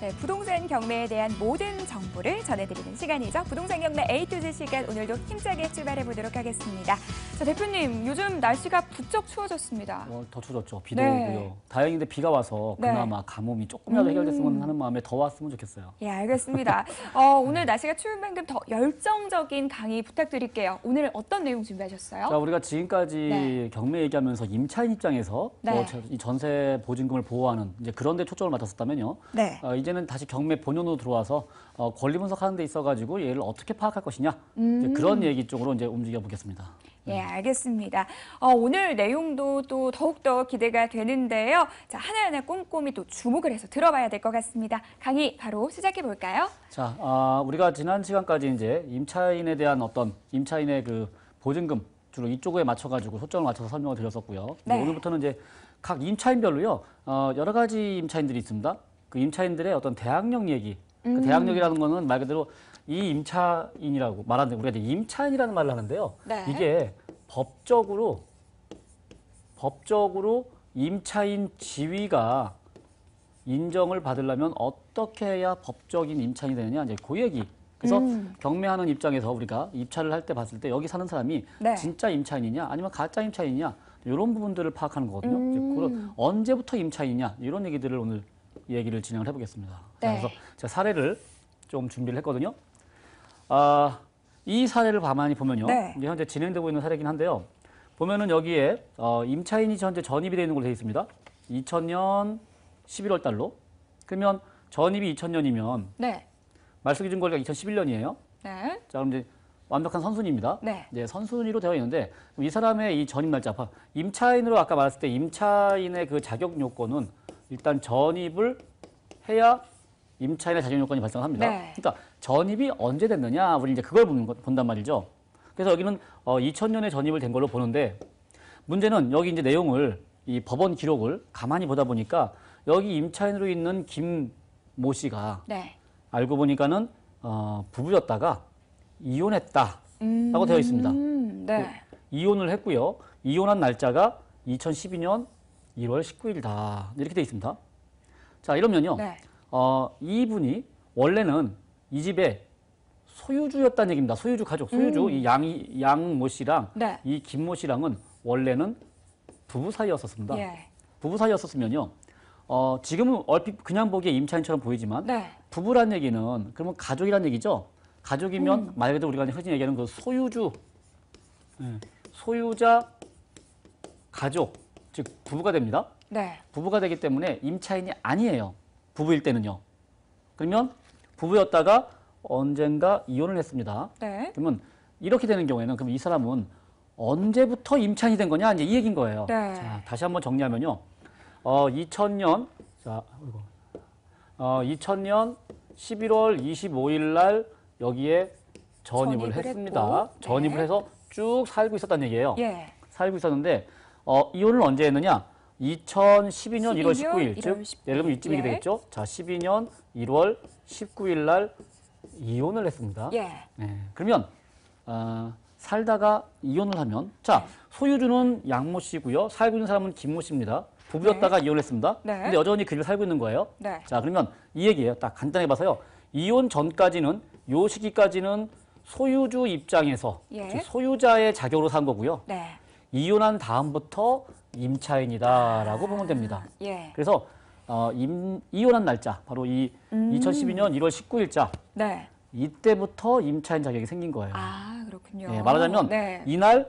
네, 부동산 경매에 대한 모든 정보를 전해드리는 시간이죠. 부동산 경매 A to Z 시간 오늘도 힘차게 출발해 보도록 하겠습니다. 자, 대표님 요즘 날씨가 부쩍 추워졌습니다. 어, 더 추워졌죠. 비도 네. 오고요. 다행인데 비가 와서 네. 그나마 네. 가뭄이 조금이라도 음. 해결됐으면 음. 하는 마음에 더 왔으면 좋겠어요. 예, 알겠습니다. 어, 오늘 날씨가 추운 만큼 더 열정적인 강의 부탁드릴게요. 오늘 어떤 내용 준비하셨어요? 자, 우리가 지금까지 네. 경매 얘기하면서 임차인 입장에서 뭐 네. 전세 보증금을 보호하는 이제 그런 데 초점을 맞췄었다면요. 네. 어, 이제 이제는 다시 경매 본연으로 들어와서 어, 권리 분석하는 데 있어가지고 얘를 어떻게 파악할 것이냐 음. 그런 얘기 쪽으로 이제 움직여 보겠습니다. 예, 네, 알겠습니다. 어, 오늘 내용도 또 더욱더 기대가 되는데요. 자, 하나하나 꼼꼼히 또 주목을 해서 들어봐야 될 것 같습니다. 강의 바로 시작해 볼까요? 자, 어, 우리가 지난 시간까지 이제 임차인에 대한 어떤 임차인의 그 보증금 주로 이쪽에 맞춰가지고 초점을 맞춰서 설명을 드렸었고요. 네. 오늘부터는 이제 각 임차인별로요, 어, 여러 가지 임차인들이 있습니다. 그 임차인들의 어떤 대항력 얘기. 그 음. 그 대항력이라는 거는 말 그대로 이 임차인이라고 말하는데 우리가 이제 임차인이라는 말을 하는데요. 네. 이게 법적으로 법적으로 임차인 지위가 인정을 받으려면 어떻게 해야 법적인 임차인이 되느냐 이제 그 얘기. 그래서 음. 경매하는 입장에서 우리가 입찰을 할 때 봤을 때 여기 사는 사람이 네. 진짜 임차인이냐 아니면 가짜 임차인이냐 이런 부분들을 파악하는 거거든요. 음. 그런 언제부터 임차인이냐 이런 얘기들을 오늘 얘기를 진행을 해보겠습니다. 네. 그래서 제가 사례를 좀 준비를 했거든요. 아, 이 사례를 가만히 보면요. 네. 현재 진행되고 있는 사례긴 한데요. 보면은 여기에 어, 임차인이 현재 전입이 되어 있는 걸로 되어 있습니다. 2000년 11월 달로. 그러면 전입이 2000년이면 네. 말소기준 거리가 2011년이에요. 네. 자, 그럼 이제 완벽한 선순위입니다. 네. 이 네, 선순위로 되어 있는데 이 사람의 이 전입 날짜, 아, 임차인으로 아까 말했을 때 임차인의 그 자격 요건은 일단 전입을 해야 임차인의 자격 요건이 발생합니다. 네. 그러니까 전입이 언제 됐느냐 우리 이제 그걸 보는, 본단 말이죠. 그래서 여기는 어, 2000년에 전입을 된 걸로 보는데 문제는 여기 이제 내용을 이 법원 기록을 가만히 보다 보니까 여기 임차인으로 있는 김 모 씨가 네. 알고 보니까는 어, 부부였다가 이혼했다라고 음, 되어 있습니다. 음, 네. 그 이혼을 했고요. 이혼한 날짜가 2012년 1월 19일다. 이렇게 돼 있습니다. 자, 이러면요. 네. 어, 이분이 원래는 이 집에 소유주였다는 얘기입니다. 소유주 가족, 소유주 음. 이양 양모 씨랑 네. 이 김 모 씨랑은 원래는 부부 사이였었습니다. 예. 부부 사이였었으면요. 어, 지금은 얼핏 그냥 보기에 임차인처럼 보이지만 네. 부부란 얘기는 그러면 가족이란 얘기죠. 가족이면 음. 말그대 우리가 흔히 얘기하는 그 소유주, 예, 소유자 가족 즉 부부가 됩니다. 네. 부부가 되기 때문에 임차인이 아니에요. 부부일 때는요. 그러면 부부였다가 언젠가 이혼을 했습니다. 네. 그러면 이렇게 되는 경우에는 그럼 이 사람은 언제부터 임차인이 된 거냐 이제 이 얘긴 거예요. 네. 자, 다시 한번 정리하면요. 어, 2000년 자, 어, 2000년 11월 25일 날 여기에 전입을, 전입을 했습니다. 네. 전입을 해서 쭉 살고 있었다는 얘기예요. 예. 살고 있었는데 어, 이혼을 언제 했느냐? 2012년 1월 19일쯤 19일 예를 들면 이쯤이 예. 되겠죠. 자, 12년 1월 19일 날 이혼을 했습니다. 예. 네. 그러면 어, 살다가 이혼을 하면 자 네. 소유주는 양모 씨고요. 살고 있는 사람은 김모 씨입니다. 부부였다가 네. 이혼했습니다. 을 네. 근데 여전히 그를 살고 있는 거예요. 네. 자 그러면 이 얘기예요. 딱 간단히 봐서요. 이혼 전까지는 요 시기까지는 소유주 입장에서 예. 소유자의 자격으로 산 거고요. 네. 이혼한 다음부터 임차인이다라고 보면 됩니다. 예. 그래서 어, 임, 이혼한 날짜 바로 이 음. 2012년 1월 19일자 네. 이때부터 임차인 자격이 생긴 거예요. 아 그렇군요. 예, 말하자면 네. 이날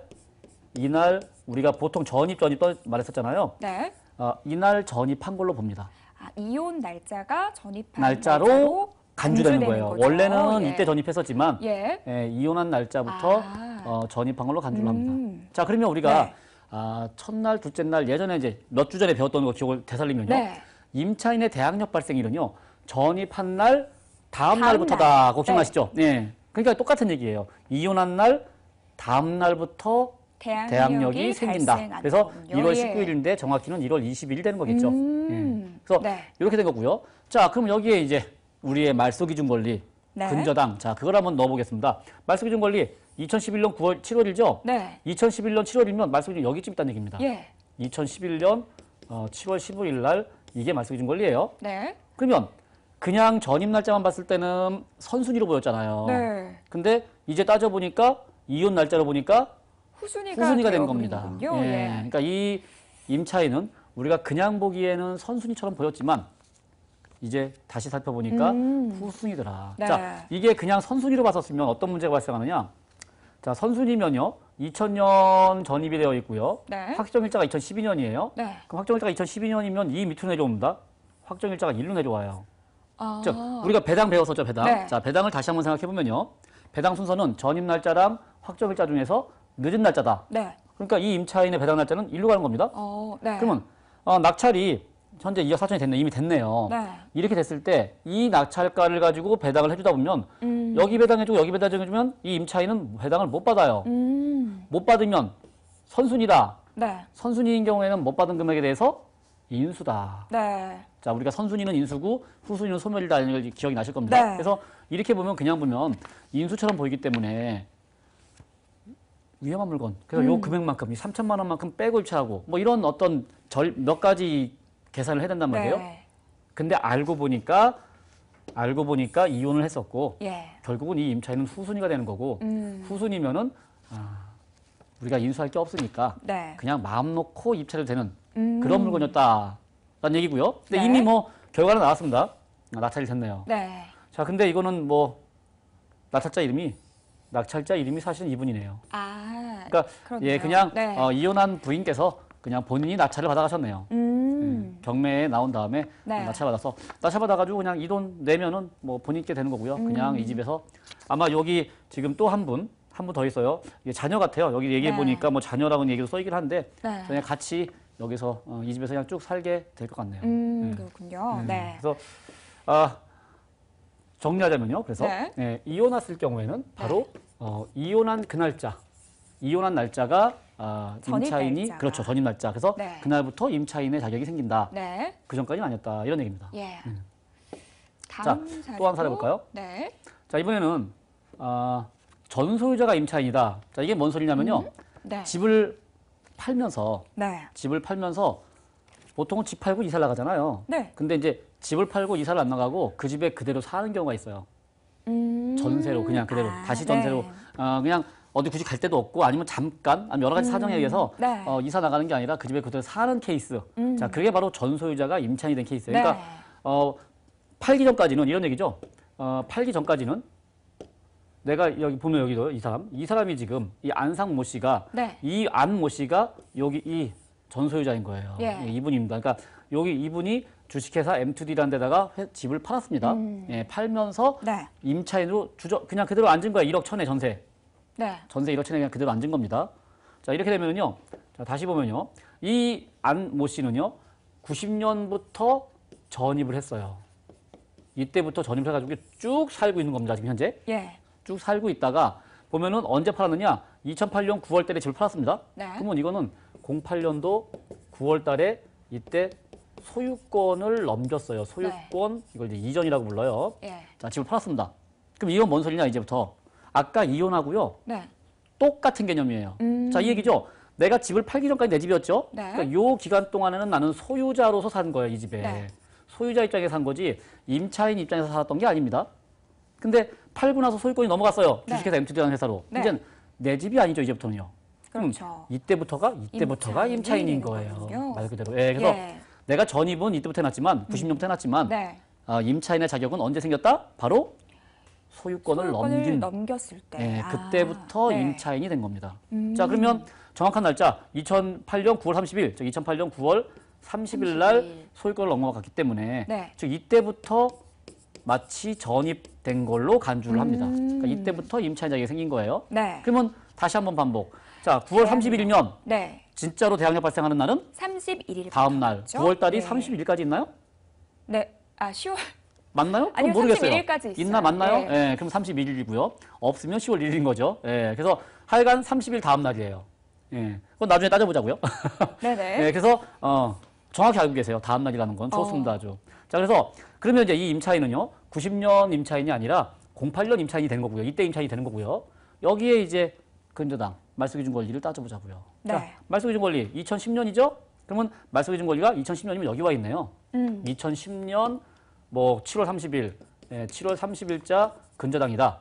이날 우리가 보통 전입 전입 말했었잖아요. 네. 어, 이날 전입한 걸로 봅니다. 아, 이혼 날짜가 전입한 날짜로, 날짜로 간주되는, 간주되는 거예요. 거죠. 원래는 예. 이때 전입했었지만 예. 예, 이혼한 날짜부터 아. 어, 전입한 걸로 간주를 합니다. 음. 자, 그러면 우리가 네. 아, 첫날, 둘째 날 예전에 이제 몇 주 전에 배웠던 거 기억을 되살리면요. 네. 임차인의 대항력 발생일은요. 전입한 날 다음, 날부터다. 걱정하시죠? 네. 네. 그러니까 똑같은 얘기예요. 이혼한 날 다음 날부터 대항력이, 대항력이 생긴다. 그래서 1월 19일인데 예. 정확히는 1월 20일 되는 거겠죠. 음. 예. 그래서 네. 이렇게 된 거고요. 자, 그럼 여기에 이제 우리의 말소 기준 권리 네. 근저당. 자, 그걸 한번 넣어보겠습니다. 말소기준 권리 2011년 9월 7월이죠? 네. 2011년 7월이면 말소기준 여기쯤 있다는 얘기입니다. 예. 2011년 어, 7월 15일 날 이게 말소기준 권리예요. 네. 그러면 그냥 전입 날짜만 봤을 때는 선순위로 보였잖아요. 네. 근데 이제 따져보니까 이혼 날짜로 보니까 후순위가, 후순위가 된 겁니다. 예. 예. 그러니까 이 임차인은 우리가 그냥 보기에는 선순위처럼 보였지만 이제 다시 살펴보니까 음. 후순위더라. 네. 자, 이게 그냥 선순위로 봤었으면 어떤 문제가 발생하느냐? 자, 선순위면요. 2000년 전입이 되어 있고요. 네. 확정일자가 2012년이에요. 네. 그럼 확정일자가 2012년이면 이 밑으로 내려옵니다. 확정일자가 1로 내려와요. 아. 즉 우리가 배당 배웠었죠, 배당. 네. 자, 배당을 다시 한번 생각해 보면요. 배당 순서는 전입 날짜랑 확정일자 중에서 늦은 날짜다. 네. 그러니까 이 임차인의 배당 날짜는 1로 가는 겁니다. 어, 네. 그러면 어, 낙찰이 현재 2억 4천이 됐네 이미 됐네요. 네. 이렇게 됐을 때 이 낙찰가를 가지고 배당을 해주다 보면 음. 여기 배당해주고 여기 배당해주면 이 임차인은 배당을 못 받아요. 음. 못 받으면 선순위다. 네. 선순위인 경우에는 못 받은 금액에 대해서 인수다. 네. 자 우리가 선순위는 인수고 후순위는 소멸이다 이런 걸 기억이 나실 겁니다. 네. 그래서 이렇게 보면 그냥 보면 인수처럼 보이기 때문에 위험한 물건. 그래서 음. 요 금액만큼, 이 3천만 원만큼 빼골치하고 고뭐 이런 어떤 절, 몇 가지 계산을 해야 된단 말이에요. 네. 근데 알고 보니까 알고 보니까 이혼을 했었고 예. 결국은 이 임차인은 후순위가 되는 거고 음. 후순위면은 아, 우리가 인수할 게 없으니까 네. 그냥 마음 놓고 입찰을 되는 음. 그런 물건이었다라는 얘기고요. 근데 네. 이미 뭐 결과는 나왔습니다. 아, 낙찰이 됐네요. 네. 자, 근데 이거는 뭐 낙찰자 이름이 낙찰자 이름이 사실은 이분이네요. 아, 그러니까 예, 그렇네요. 예, 그냥 네. 어, 이혼한 부인께서 그냥 본인이 낙찰을 받아가셨네요. 음. 경매에 나온 다음에 네. 나차받아서 나차받아가지고 그냥 이 돈 내면은 뭐 본인께 되는 거고요. 그냥 음. 이 집에서 아마 여기 지금 또 한 분. 한 분 더 있어요. 이게 자녀 같아요. 여기 얘기해 네. 보니까 뭐 네. 뭐 자녀라는 고 얘기도 써있긴 한데 그냥 같이 여기서 어, 이 집에서 그냥 쭉 살게 될 것 같네요. 음, 네. 그렇군요. 네. 네. 그래서 아 정리하자면요. 그래서 네. 이혼했을 경우에는 바로 어, 이혼한 그 날짜, 이혼한 날짜가 아, 임차인이 날짜 그렇죠 전입 날짜 그래서 네. 그날부터 임차인의 자격이 생긴다. 네. 그 전까지는 아니었다 이런 얘기입니다. 예. 음. 자또 한살펴 볼까요? 네. 자 이번에는 아, 전소유자가 임차인이다. 자 이게 뭔 소리냐면요. 음? 네. 집을 팔면서 네. 집을 팔면서 보통은 집 팔고 이사를 나가잖아요. 네. 근데 이제 집을 팔고 이사를 안 나가고 그 집에 그대로 사는 경우가 있어요. 음... 전세로 그냥 그대로 아, 다시 전세로 네. 어, 그냥 어디 굳이 갈 데도 없고 아니면 잠깐 아니면 여러 가지 음, 사정에 의해서 네. 어, 이사 나가는 게 아니라 그 집에 그대로 사는 케이스. 음. 자 그게 바로 전소유자가 임차인이 된케이스 그러니까 네. 그러니까 어, 팔기 전까지는 이런 얘기죠. 어, 팔기 전까지는 내가 여기 보면 여기도 이 사람 이 사람이 지금 이 안상 모 씨가 네. 이안 모 씨가 여기 이 전소유자인 거예요. 예. 이분입니다. 그러니까 여기 이분이 주식회사 M2D라는 데다가 회, 집을 팔았습니다. 음. 예, 팔면서 네. 임차인으로 주저 그냥 그대로 앉은 거야. 1억 천에 전세. 네. 전세 1억 채는 그냥 그대로 앉은 겁니다. 자 이렇게 되면요. 자 다시 보면요. 이 안 모 씨는요. 90년부터 전입을 했어요. 이때부터 전입해 가지고 쭉 살고 있는 겁니다. 지금 현재. 예. 쭉 살고 있다가 보면은 언제 팔았느냐? 2008년 9월 달에 집을 팔았습니다. 네. 그러면 이거는 08년도 9월 달에 이때 소유권을 넘겼어요. 소유권 네. 이걸 이제 이전이라고 불러요. 예. 자, 집을 팔았습니다. 그럼 이건 뭔 소리냐 이제부터 아까 이혼하고요. 네. 똑같은 개념이에요. 음. 자, 이 음. 얘기죠. 내가 집을 팔기 전까지 내 집이었죠. 네. 그러니까 요 기간 동안에는 나는 소유자로서 산 거예요, 이 집에. 네. 소유자 입장에서 산 거지 임차인 입장에서 살았던 게 아닙니다. 근데 팔고 나서 소유권이 넘어갔어요. 네. 주식회사 MT라는 회사로. 네. 이제는 내 집이 아니죠, 이제부터는요. 그렇죠. 이때부터가 이때부터가 임차인, 인 거예요. 거군요. 말 그대로. 예, 그래서 예. 내가 전입은 이때부터 해놨지만 90년부터 음. 해놨지만 음. 네. 아, 임차인의 자격은 언제 생겼다? 바로 소유권을, 소유권을 넘긴 넘겼을 때 네, 아, 그때부터 네. 임차인이 된 겁니다. 음. 자 그러면 정확한 날짜 2008년 9월 30일, 즉 2008년 9월 30일 날 소유권을 넘어갔기 때문에 네. 즉 이때부터 마치 전입된 걸로 간주를 합니다. 음. 그러니까 이때부터 임차인자격이 생긴 거예요. 네. 그러면 다시 한 번 반복. 자 9월 30일이면 네. 진짜로 대항력 발생하는 날은 31일 다음 날 9월 달이 네. 31일까지 있나요? 네, 아 10월. 맞나요? 아니요, 모르겠어요. 31일까지 있어요. 있나 맞나요? 네. 예, 그럼 31일이고요. 없으면 10월 1일인 거죠. 예, 그래서 하여간 30일 다음 날이에요. 예, 그건 나중에 따져보자고요. 네네. 예, 그래서 어, 정확히 알고 계세요. 다음 날이라는 건 어. 좋습니다, 아주. 자, 그래서 그러면 이제 이 임차인은요, 90년 임차인이 아니라 08년 임차인이 되는 거고요. 이때 임차인이 되는 거고요. 여기에 이제 근저당 말소기준 권리를 따져보자고요. 네. 자, 말소기준 권리 2010년이죠? 그러면 말소기준 권리가 2010년이면 여기 와 있네요. 음. 2010년 뭐 7월 30일, 예, 7월 30일자 근저당이다.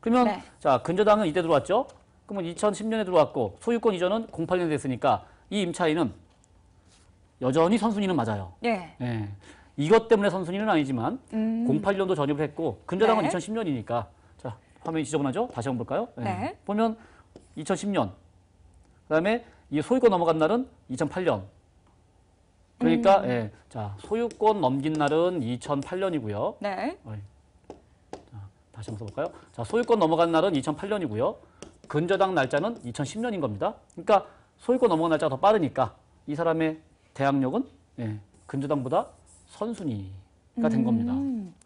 그러면 네. 자 근저당은 이때 들어왔죠. 그러면 2010년에 들어왔고 소유권 이전은 08년에 됐으니까 이 임차인은 여전히 선순위는 맞아요. 네. 예. 이것 때문에 선순위는 아니지만 음. 08년도 전입을 했고 근저당은 네. 2010년이니까 자 화면이 지저분하죠? 다시 한번 볼까요? 예. 네. 보면 2010년 그다음에 이 소유권 넘어간 날은 2008년 그러니까 음. 예, 자 소유권 넘긴 날은 2008년이고요. 네. 어, 자, 다시 한번 써볼까요? 자 소유권 넘어간 날은 2008년이고요. 근저당 날짜는 2010년인 겁니다. 그러니까 소유권 넘어간 날짜가 더 빠르니까 이 사람의 대항력은 예, 근저당보다 선순위가 된 음. 겁니다.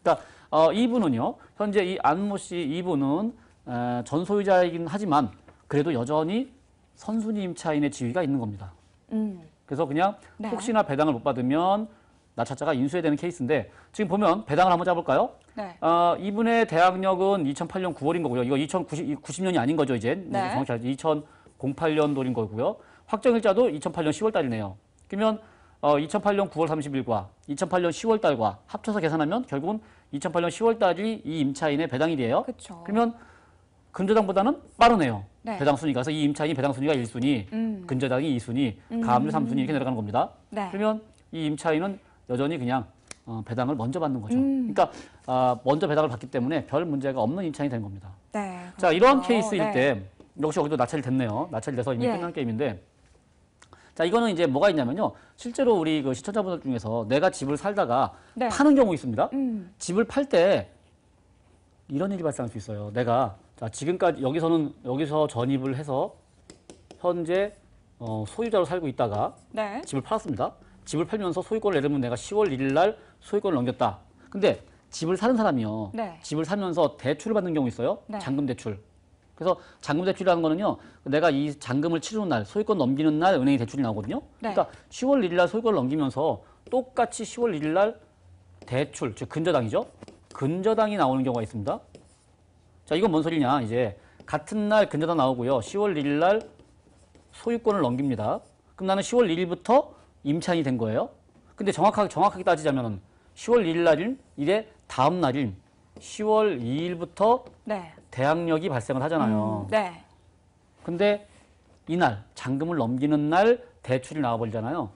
그러니까 어, 이분은요. 현재 이 안모 씨 이분은 에, 전소유자이긴 하지만 그래도 여전히 선순위 임차인의 지위가 있는 겁니다. 음. 그래서 그냥 네. 혹시나 배당을 못 받으면 나차자가 인수해야 되는 케이스인데 지금 보면 배당을 한번 잡을까요 네. 어, 이분의 대학력은 2008년 9월인 거고요. 이거 2090, 년이 아닌 거죠, 이제. 네. 네 정확히 알죠. 2008년도인 거고요. 확정일자도 2008년 10월 달이네요. 그러면 어, 2008년 9월 30일과 2008년 10월 달과 합쳐서 계산하면 결국은 2008년 10월 달이 이 임차인의 배당일이에요. 그쵸. 그러면 근저당보다는 빠르네요. 네. 배당 순위가 그래서 이 임차인이 배당 순위가 1순위, 음. 근저당이 2순위, 음. 가압류 3순위 이렇게 내려가는 겁니다. 네. 그러면 이 임차인은 여전히 그냥 어, 배당을 먼저 받는 거죠. 음. 그러니까 아, 먼저 배당을 받기 때문에 별 문제가 없는 임차인이 되는 겁니다. 네, 자 이런 케이스일 네. 때 역시 여기도 나찰이 됐네요. 나찰이 돼서 이미 예. 끝난 게임인데 자 이거는 이제 뭐가 있냐면요. 실제로 우리 그 시청자분들 중에서 내가 집을 살다가 네. 파는 경우 있습니다. 음. 집을 팔 때 이런 일이 발생할 수 있어요. 내가 자, 지금까지 여기서는 여기서 전입을 해서 현재 어, 소유자로 살고 있다가 네. 집을 팔았습니다. 집을 팔면서 소유권을 내려면 내가 10월 1일 날 소유권을 넘겼다. 근데 집을 사는 사람이요. 네. 집을 사면서 대출을 받는 경우 있어요. 네. 잔금 대출. 그래서 잔금 대출이라는 거는요. 내가 이 잔금을 치르는 날, 소유권 넘기는 날 은행이 대출이 나오거든요. 네. 그러니까 10월 1일 날 소유권을 넘기면서 똑같이 10월 1일 날 대출, 즉 근저당이죠. 근저당이 나오는 경우가 있습니다. 자, 이건 뭔 소리냐. 이제 같은 날 근저당 나오고요. 10월 1일 날 소유권을 넘깁니다. 그럼 나는 10월 1일부터 임차인이 된 거예요. 근데 정확하게, 정확하게 따지자면 10월 1일 날인 이래 다음 날인 10월 2일부터 네. 대항력이 발생을 하잖아요. 음, 네. 근데 이날 잔금을 넘기는 날 대출이 나와버리잖아요.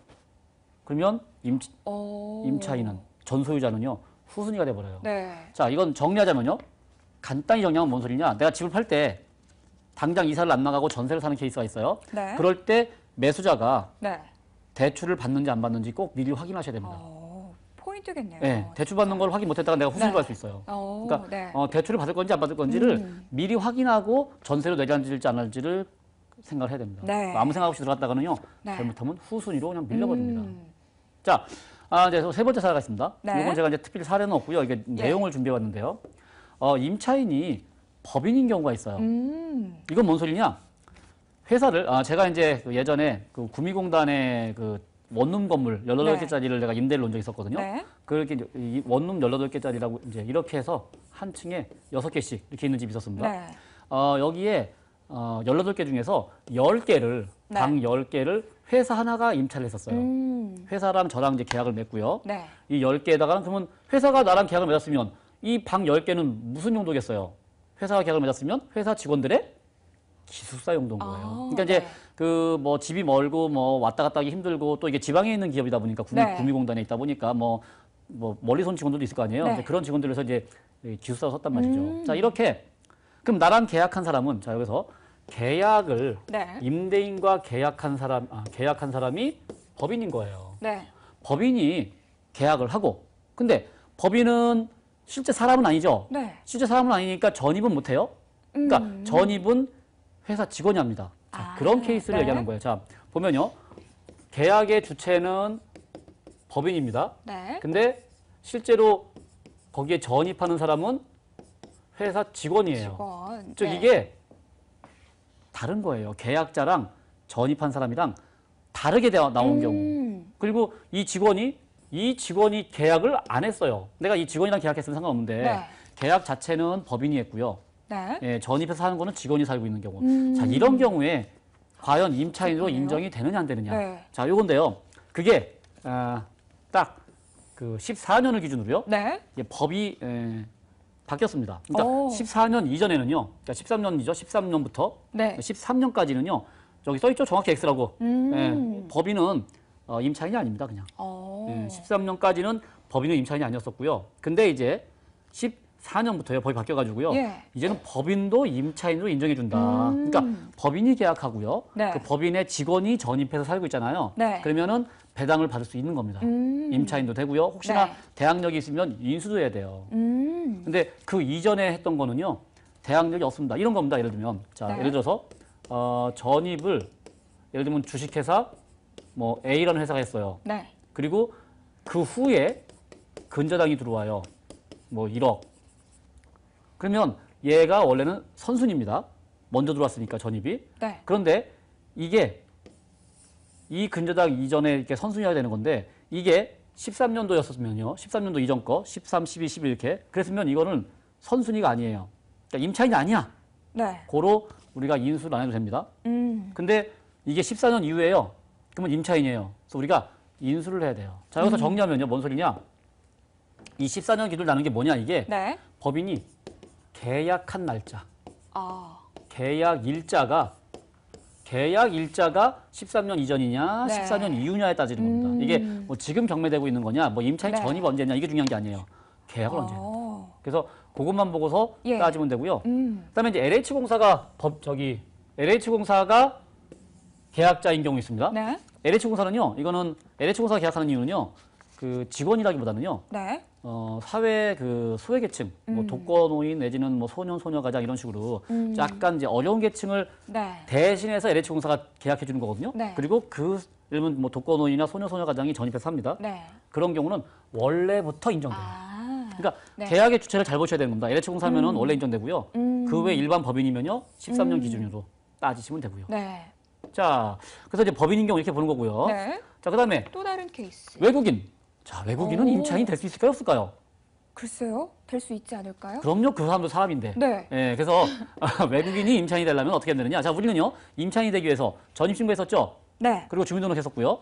그러면 임, 임차인은 전 소유자는요 후순위가 돼버려요. 네. 자 이건 정리하자면요. 간단히 정리하면 뭔 소리냐? 내가 집을 팔 때 당장 이사를 안 나가고 전세를 사는 케이스가 있어요. 네. 그럴 때 매수자가 네. 대출을 받는지 안 받는지 꼭 미리 확인하셔야 됩니다. 오, 어, 포인트겠네요. 네, 대출 받는 걸 확인 못했다가 내가 후 호소를 할수 있어요. 오, 어, 그러니까 네. 어, 대출을 받을 건지 안 받을 건지를 음, 음. 미리 확인하고 전세로 내려앉을지 안 할지를 생각을 해야 됩니다. 네. 아무 생각 없이 들어갔다가는요 네. 잘못하면 후순위로 그냥 밀려버립니다. 음. 자, 아, 이제 세 번째 사례가 있습니다. 이건 제가 이제 특별히 사례는 없고요. 이게 예. 내용을 준비해봤는데요. 어, 임차인이 법인인 경우가 있어요. 음. 이건 뭔 소리냐? 회사를 아, 제가 이제 그 예전에 그 구미공단의 그 원룸 건물 18개짜리를 네. 내가 임대를 놓은 적이 있었거든요. 네. 그렇게 이 원룸 18개짜리라고 이제 이렇게 해서 한 층에 6개씩 이렇게 있는 집이 있었습니다. 네. 어, 여기에 어, 18개 중에서 10개를 네. 방 10개를 회사 하나가 임차를 했었어요. 음. 회사랑 저랑 이제 계약을 맺고요. 네. 이 10개에다가 그러면 회사가 나랑 계약을 맺었으면 이방 10개는 무슨 용도겠어요? 회사와 계약을 맺었으면 회사 직원들의 기숙사 용도인 거예요. 아, 그러니까 이제 네. 그뭐 집이 멀고 뭐 왔다 갔다 하기 힘들고 또 이게 지방에 있는 기업이다 보니까 구미, 네. 구미공단에 있다 보니까 뭐, 뭐 멀리 선 직원들도 있을 거 아니에요. 네. 그런 직원들에서 이제 기숙사로 썼단 말이죠. 음. 자 이렇게 그럼 나랑 계약한 사람은 자 여기서 계약을 네. 임대인과 계약한 사람 아, 계약한 사람이 법인인 거예요. 네. 법인이 계약을 하고 근데 법인은 실제 사람은 아니죠. 네. 실제 사람은 아니니까 전입은 못해요. 그러니까 음. 전입은 회사 직원이 합니다. 자, 아, 그런 케이스를 네. 얘기하는 거예요. 자 보면요. 계약의 주체는 법인입니다. 네. 근데 실제로 거기에 전입하는 사람은 회사 직원이에요. 직원. 즉 네. 이게 다른 거예요. 계약자랑 전입한 사람이랑 다르게 나온 음. 경우. 그리고 이 직원이 이 직원이 계약을 안 했어요. 내가 이 직원이랑 계약했으면 상관없는데 네. 계약 자체는 법인이 했고요. 네. 예, 전입해서 사는 거는 직원이 살고 있는 경우. 음. 자, 이런 경우에 과연 임차인으로 그렇군요. 인정이 되느냐 안 되느냐. 네. 자, 요건데요. 그게 아, 딱그 14년을 기준으로요. 네. 예, 법이 에, 바뀌었습니다. 그러니까 오. 14년 이전에는요. 그러니까 13년이죠. 13년부터 네. 13년까지는요. 여기 써 있죠. 정확히 X라고. 음. 예, 법인은 어, 임차인이 아닙니다, 그냥. 오. 어. 예, 13년까지는 법인은 임차인이 아니었었고요. 근데 이제 14년부터요, 법이 바뀌어가지고요. 예. 이제는 법인도 임차인으로 인정해준다. 음. 그러니까 법인이 계약하고요. 네. 그 법인의 직원이 전입해서 살고 있잖아요. 네. 그러면은 배당을 받을 수 있는 겁니다. 음. 임차인도 되고요. 혹시나 네. 대항력이 있으면 인수도 해야 돼요. 음. 근데 그 이전에 했던 거는요. 대항력이 없습니다. 이런 겁니다. 예를 들면 자, 네. 예를 들어서 어, 전입을 예를 들면 주식회사 뭐 A라는 회사가 했어요. 네. 그리고 그 후에 근저당이 들어와요. 뭐 1억. 그러면 얘가 원래는 선순입니다. 먼저 들어왔으니까 전입이. 네. 그런데 이게 이 근저당 이전에 이렇게 선순위가 되는 건데 이게 13년도였었으면요. 13년도 이전 거 13, 12, 11 이렇게 그랬으면 이거는 선순위가 아니에요. 그러니까 임차인이 아니야. 네. 고로 우리가 인수를 안 해도 됩니다. 음. 근데 이게 14년 이후에요. 그러면 임차인이에요. 그래서 우리가 인수를 해야 돼요. 자, 여기서 음. 정리하면요. 뭔 소리냐? 이 14년 기준을 나는 게 뭐냐 이게 네. 법인이 계약한 날짜. 아. 계약 일자가 계약 일자가 13년 이전이냐 네. 14년 이후냐에 따지는 겁니다. 음. 이게 뭐 지금 경매되고 있는 거냐 뭐 임차인 네. 전입 언제냐 이게 중요한 게 아니에요. 계약을 언제 했 어. 그래서 그것만 보고서 예. 따지면 되고요. 음. 그다음에 이제 LH공사가 법 저기 LH공사가 계약자인 경우 있습니다. 네. LH 공사는요. 이거는 LH 공사가 계약하는 이유는요. 그 직원이라기보다는요. 네. 어, 사회 그 소외 계층, 뭐 음. 뭐 독거노인 내지는 뭐 소년 소녀 가장 이런 식으로 음. 약간 이제 어려운 계층을 네. 대신해서 LH 공사가 계약해 주는 거거든요. 네. 그리고 그 예를 뭐 독거노인이나 소녀 소녀 가장이 전입해서 삽니다. 네. 그런 경우는 원래부터 인정돼요. 아. 그러니까 네. 계약의 주체를 잘 보셔야 되는 겁니다. LH 공사면은 음. 원래 인정되고요. 음. 그외 일반 법인이면요. 13년 음. 기준으로 따지시면 되고요. 네. 자, 그래서 이제 법인인 경우 이렇게 보는 거고요. 네. 자, 그다음에 또 다른 케이스. 외국인. 자, 외국인은 오. 임차인이 될 수 있을까요, 없을까요? 글쎄요, 될 수 있지 않을까요? 그럼요, 그 사람도 사람인데. 네. 예, 그래서 외국인이 임차인이 되려면 어떻게 해야 되느냐? 자, 우리는요, 임차인이 되기 위해서 전입신고했었죠. 네. 그리고 주민등록했었고요.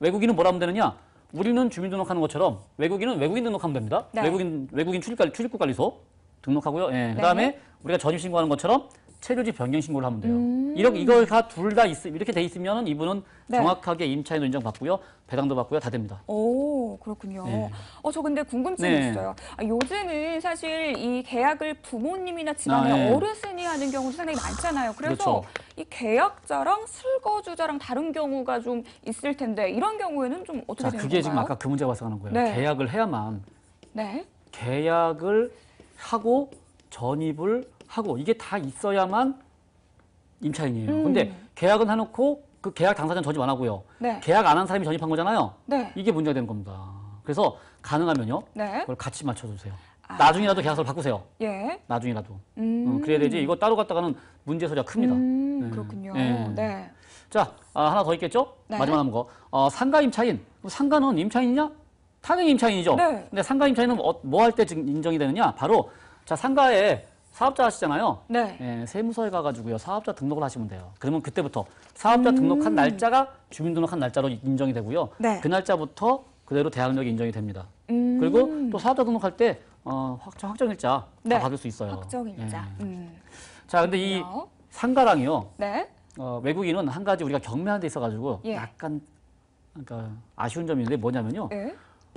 외국인은 뭐라 하면 되느냐? 우리는 주민등록하는 것처럼 외국인은 외국인 등록하면 됩니다. 네. 외국인 외국인 출입관 출입국 관리소 등록하고요. 예, 그다음에 네. 우리가 전입신고하는 것처럼 체류지 변경 신고를 하면 돼요. 음. 이렇게 이거가 둘다있 이렇게 돼 있으면 이분은 네. 정확하게 임차인 인정받고요, 배당도 받고요, 다 됩니다. 오 그렇군요. 네. 어저 근데 궁금증이 네. 있어요. 아, 요즘은 사실 이 계약을 부모님이나 집안의 아, 네. 어르신이 하는 경우도 상당히 많잖아요. 그래서 그렇죠. 이 계약자랑 실거주자랑 다른 경우가 좀 있을 텐데 이런 경우에는 좀 어떻게 자, 되는 그게 건가요? 지금 아까 그 문제 와서 가는 거예요. 네. 계약을 해야만. 네. 계약을 하고 전입을 하고 이게 다 있어야만 임차인이에요. 음. 근데 계약은 해놓고 그 계약 당사자는 전입 안 하고요. 네. 계약 안 한 사람이 전입한 거잖아요. 네. 이게 문제가 되는 겁니다. 그래서 가능하면요. 네. 그걸 같이 맞춰주세요. 아. 나중이라도 계약서를 바꾸세요. 예. 나중이라도. 음. 어, 그래야 되지. 이거 따로 갔다가는 문제 소리가 큽니다. 음, 네. 그렇군요. 네. 네. 자, 아, 하나 더 있겠죠? 네. 마지막 한은 거. 어, 상가 임차인. 상가는 임차인이냐? 당연히 임차인이죠. 네. 근데 상가 임차인은 어, 뭐할 때 인정이 되느냐? 바로 자 상가에 사업자 하시잖아요. 네. 예, 세무서에 가가지고요 사업자 등록을 하시면 돼요. 그러면 그때부터 사업자 등록한 음. 날짜가 주민등록한 날짜로 인정이 되고요. 네. 그 날짜부터 그대로 대항력이 인정이 됩니다. 음. 그리고 또 사업자 등록할 때 어, 확정, 확정일자 네. 다 받을 수 있어요. 확정일자. 예. 음. 자, 근데 이 상가랑이요. 네. 어, 외국인은 한 가지 우리가 경매하는 데 있어가지고 예. 약간 그러니까 아쉬운 점이 있는데 뭐냐면요. 예?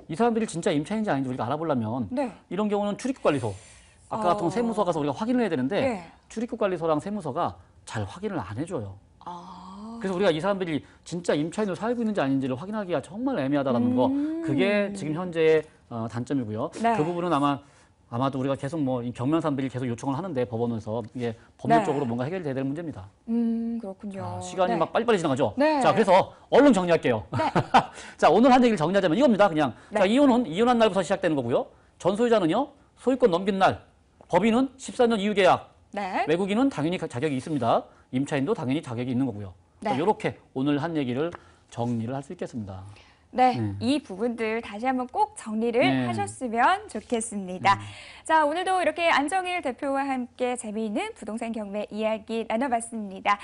이 사람들이 진짜 임차인지 아닌지 우리가 알아보려면 네. 이런 경우는 출입국 관리소 아까 같은 어... 세무서 가서 우리가 확인을 해야 되는데 네. 예. 출입국 관리소랑 세무서가 잘 확인을 안 해줘요. 아... 그래서 우리가 이 사람들이 진짜 임차인으로 살고 있는지 아닌지를 확인하기가 정말 애매하다라는 음... 거 그게 지금 현재의 어, 단점이고요. 네. 그 부분은 아마 아마도 우리가 계속 뭐 경면 사람들이 계속 요청을 하는데 법원에서 이게 법률적으로 네. 뭔가 해결돼야 될 문제입니다. 음 그렇군요. 자, 시간이 네. 막 빨리빨리 지나가죠. 네. 자 그래서 얼른 정리할게요. 네. 자 오늘 한 얘기를 정리하자면 이겁니다. 그냥 자 네. 이혼은 이혼한 날부터 시작되는 거고요. 전소유자는요 소유권 넘긴 날 법인은 14년 이후 계약. 네. 외국인은 당연히 자격이 있습니다. 임차인도 당연히 자격이 있는 거고요. 네. 이렇게 오늘 한 얘기를 정리를 할 수 있겠습니다. 네, 네, 이 부분들 다시 한번 꼭 정리를 네. 하셨으면 좋겠습니다. 네. 자, 오늘도 이렇게 안정일 대표와 함께 재미있는 부동산 경매 이야기 나눠봤습니다.